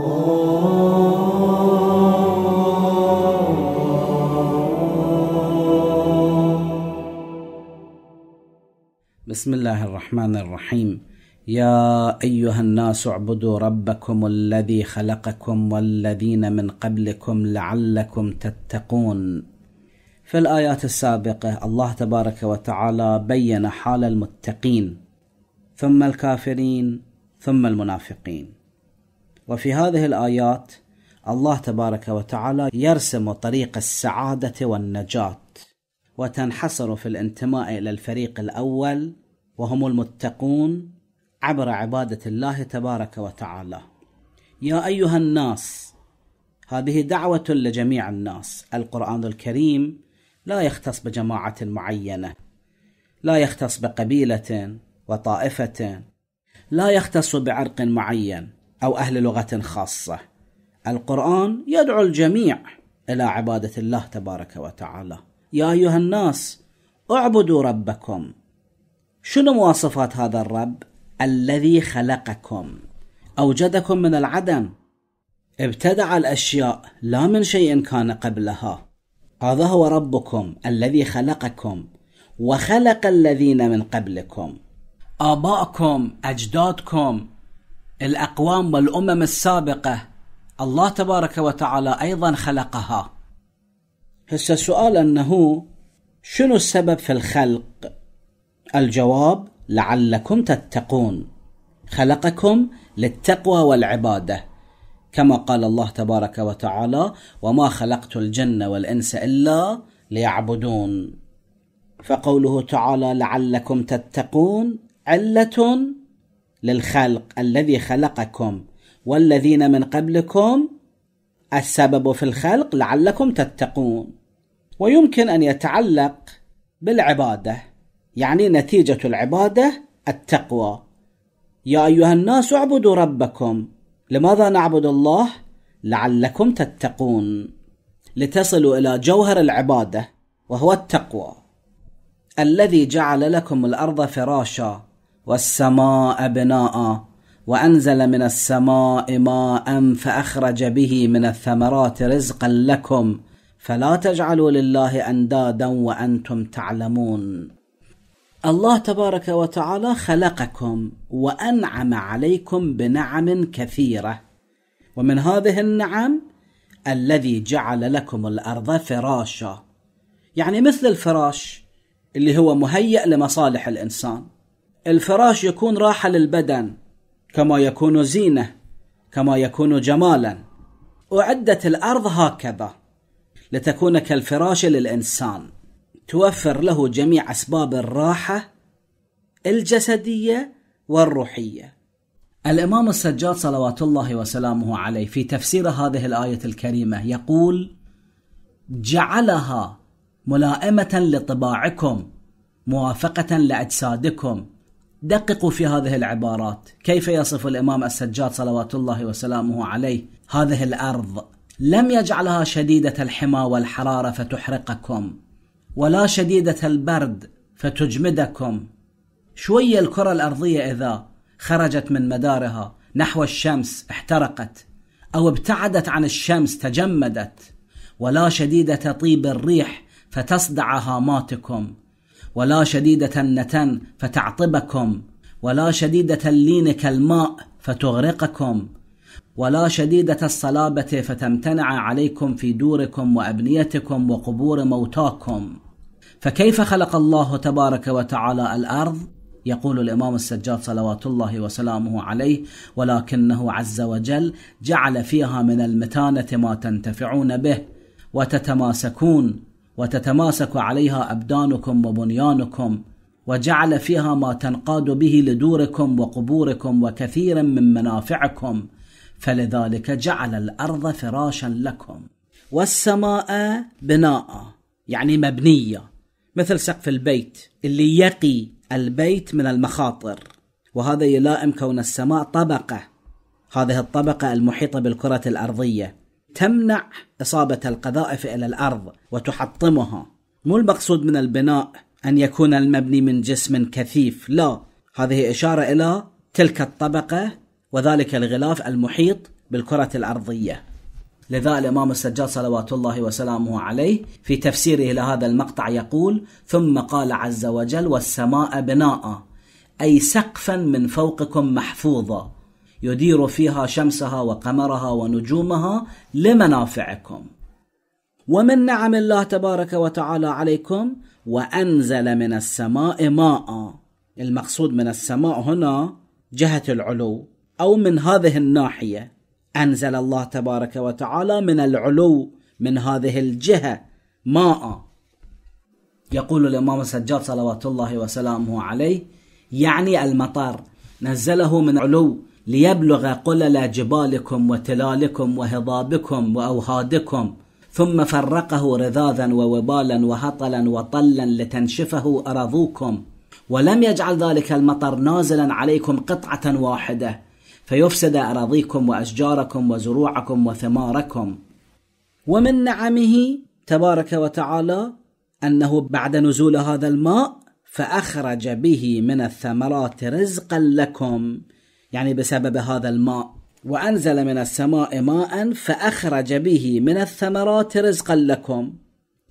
بسم الله الرحمن الرحيم يا ايها الناس اعبدوا ربكم الذي خلقكم والذين من قبلكم لعلكم تتقون في الايات السابقه الله تبارك وتعالى بين حال المتقين ثم الكافرين ثم المنافقين وفي هذه الآيات الله تبارك وتعالى يرسم طريق السعادة والنجاة وتنحصر في الانتماء إلى الفريق الأول وهم المتقون عبر عبادة الله تبارك وتعالى يا أيها الناس هذه دعوة لجميع الناس القرآن الكريم لا يختص بجماعة معينة لا يختص بقبيلة وطائفة لا يختص بعرق معين أو أهل لغة خاصة القرآن يدعو الجميع إلى عبادة الله تبارك وتعالى يا أيها الناس اعبدوا ربكم شنو مواصفات هذا الرب الذي خلقكم أوجدكم من العدم ابتدع الأشياء لا من شيء كان قبلها هذا هو ربكم الذي خلقكم وخلق الذين من قبلكم آباءكم أجدادكم الأقوام والأمم السابقة الله تبارك وتعالى أيضا خلقها هسه السؤال أنه شنو السبب في الخلق الجواب لعلكم تتقون خلقكم للتقوى والعباده كما قال الله تبارك وتعالى وما خلقت الجن والانس الا ليعبدون فقوله تعالى لعلكم تتقون عله للخلق الذي خلقكم والذين من قبلكم السبب في الخلق لعلكم تتقون ويمكن ان يتعلق بالعباده يعني نتيجه العباده التقوى يا ايها الناس اعبدوا ربكم لماذا نعبد الله لعلكم تتقون لتصلوا الى جوهر العباده وهو التقوى الذي جعل لكم الارض فراشا والسماء بناء وانزل من السماء ماء فاخرج به من الثمرات رزقا لكم فلا تجعلوا لله اندادا وانتم تعلمون الله تبارك وتعالى خلقكم وانعم عليكم بنعم كثيره ومن هذه النعم الذي جعل لكم الارض فراشا يعني مثل الفراش اللي هو مهيأ لمصالح الانسان الفراش يكون راحة للبدن كما يكون زينة كما يكون جمالا أعدت الأرض هكذا لتكون كالفراش للإنسان توفر له جميع أسباب الراحة الجسدية والروحية الإمام السجاد صلوات الله وسلامه عليه في تفسير هذه الآية الكريمة يقول جعلها ملائمة لطباعكم موافقة لأجسادكم دققوا في هذه العبارات كيف يصف الإمام السجاد صلوات الله وسلامه عليه هذه الأرض لم يجعلها شديدة الحمى والحرارة فتحرقكم ولا شديدة البرد فتجمدكم شوية الكرة الأرضية إذا خرجت من مدارها نحو الشمس احترقت أو ابتعدت عن الشمس تجمدت ولا شديدة طيب الريح فتصدع هاماتكم ولا شديدة النتن فتعطبكم ولا شديدة اللين كالماء فتغرقكم ولا شديدة الصلابة فتمتنع عليكم في دوركم وأبنيتكم وقبور موتاكم فكيف خلق الله تبارك وتعالى الأرض؟ يقول الإمام السجاد صلوات الله وسلامه عليه ولكنه عز وجل جعل فيها من المتانة ما تنتفعون به وتتماسكون وتتماسك عليها أبدانكم وبنيانكم وجعل فيها ما تنقاد به لدوركم وقبوركم وكثيرا من منافعكم فلذلك جعل الارض فراشا لكم والسماء بناء يعني مبنيه مثل سقف البيت اللي يقي البيت من المخاطر وهذا يلائم كون السماء طبقه هذه الطبقه المحيطه بالكره الارضيه تمنع إصابة القذائف إلى الأرض وتحطمها مو المقصود من البناء أن يكون المبني من جسم كثيف لا هذه إشارة إلى تلك الطبقة وذلك الغلاف المحيط بالكرة الأرضية لذا الإمام السجاد صلوات الله وسلامه عليه في تفسيره لهذا المقطع يقول ثم قال عز وجل والسماء بناء أي سقفا من فوقكم محفوظا يدير فيها شمسها وقمرها ونجومها لمنافعكم ومن نعم الله تبارك وتعالى عليكم وأنزل من السماء ماء المقصود من السماء هنا جهة العلو أو من هذه الناحية أنزل الله تبارك وتعالى من العلو من هذه الجهة ماء يقول الإمام السجاد صلوات الله وسلامه عليه يعني المطر نزله من علو ليبلغ قلل جبالكم وتلالكم وهضابكم واوهادكم ثم فرقه رذاذا ووبالا وهطلا وطلا لتنشفه ارضوكم ولم يجعل ذلك المطر نازلا عليكم قطعه واحده فيفسد اراضيكم واشجاركم وزروعكم وثماركم ومن نعمه تبارك وتعالى انه بعد نزول هذا الماء فاخرج به من الثمرات رزقا لكم يعني بسبب هذا الماء وأنزل من السماء ماء فأخرج به من الثمرات رزقا لكم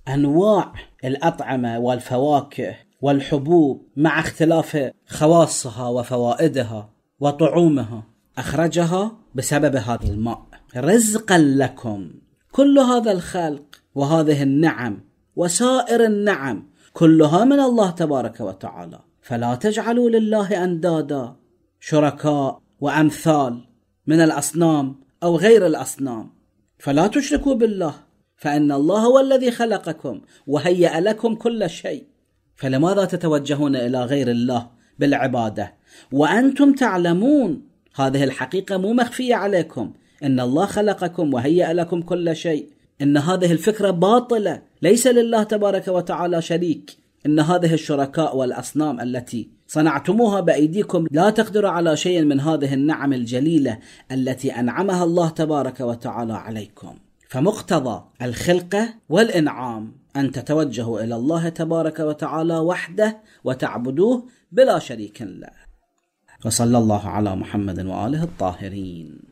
أنواع الأطعمة والفواكه والحبوب مع اختلاف خواصها وفوائدها وطعومها أخرجها بسبب هذا الماء رزقا لكم كل هذا الخلق وهذه النعم وسائر النعم كلها من الله تبارك وتعالى فلا تجعلوا لله أندادا شركاء وامثال من الاصنام او غير الاصنام فلا تشركوا بالله فان الله هو الذي خلقكم وهيا لكم كل شيء فلماذا تتوجهون الى غير الله بالعباده وانتم تعلمون هذه الحقيقه مو مخفيه عليكم ان الله خلقكم وهيا لكم كل شيء ان هذه الفكره باطله ليس لله تبارك وتعالى شريك ان هذه الشركاء والاصنام التي صنعتموها بايديكم لا تقدروا على شيء من هذه النعم الجليله التي انعمها الله تبارك وتعالى عليكم فمقتضى الخلقه والانعام ان تتوجهوا الى الله تبارك وتعالى وحده وتعبدوه بلا شريك له وصلى الله على محمد واله الطاهرين